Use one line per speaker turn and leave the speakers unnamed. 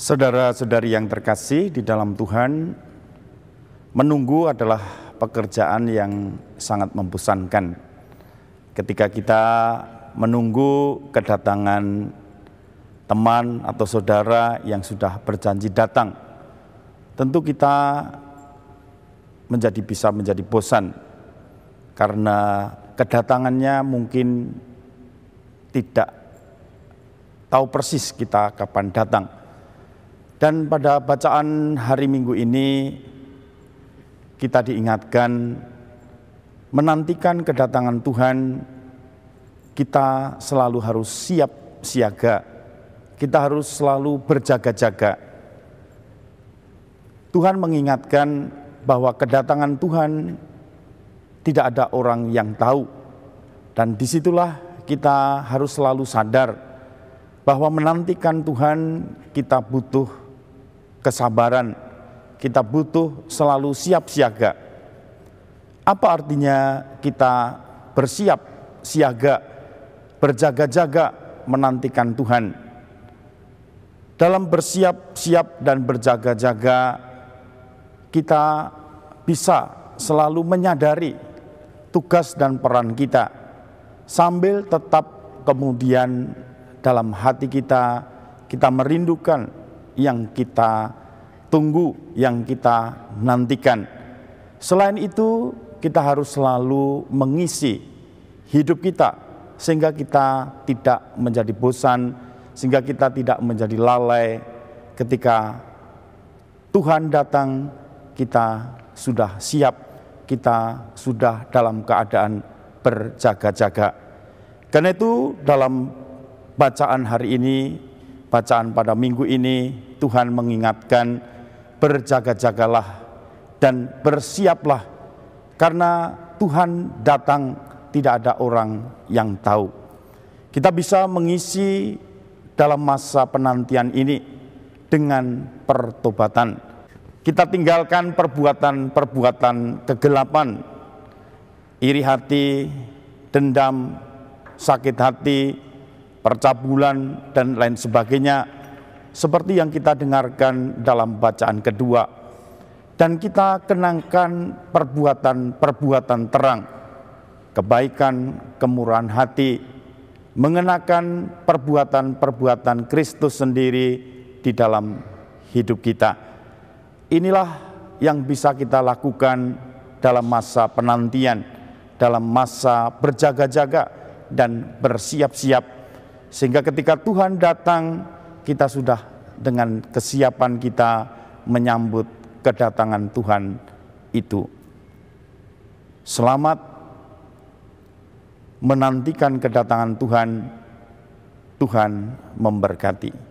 Saudara-saudari yang terkasih di dalam Tuhan, menunggu adalah pekerjaan yang sangat membosankan. Ketika kita menunggu kedatangan teman atau saudara yang sudah berjanji datang, tentu kita menjadi bisa menjadi bosan karena kedatangannya mungkin tidak tahu persis kita kapan datang dan pada bacaan hari Minggu ini kita diingatkan menantikan kedatangan Tuhan kita selalu harus siap siaga. Kita harus selalu berjaga-jaga. Tuhan mengingatkan bahwa kedatangan Tuhan tidak ada orang yang tahu. Dan disitulah kita harus selalu sadar bahwa menantikan Tuhan kita butuh kesabaran, kita butuh selalu siap siaga. Apa artinya kita bersiap siaga, berjaga-jaga menantikan Tuhan? Dalam bersiap-siap dan berjaga-jaga, kita bisa selalu menyadari tugas dan peran kita, sambil tetap kemudian dalam hati kita, kita merindukan yang kita tunggu, yang kita nantikan. Selain itu, kita harus selalu mengisi hidup kita sehingga kita tidak menjadi bosan, sehingga kita tidak menjadi lalai ketika Tuhan datang, kita sudah siap, kita sudah dalam keadaan berjaga-jaga. Karena itu dalam bacaan hari ini bacaan pada minggu ini Tuhan mengingatkan berjaga-jagalah dan bersiaplah karena Tuhan datang tidak ada orang yang tahu. Kita bisa mengisi dalam masa penantian ini dengan pertobatan. Kita tinggalkan perbuatan-perbuatan kegelapan, iri hati, dendam, sakit hati, percabulan, dan lain sebagainya, seperti yang kita dengarkan dalam bacaan kedua. Dan kita kenangkan perbuatan-perbuatan terang, kebaikan, kemurahan hati, mengenakan perbuatan-perbuatan Kristus sendiri di dalam hidup kita. Inilah yang bisa kita lakukan dalam masa penantian, dalam masa berjaga-jaga dan bersiap-siap sehingga ketika Tuhan datang, kita sudah dengan kesiapan kita menyambut kedatangan Tuhan itu. Selamat menantikan kedatangan Tuhan. Tuhan memberkati.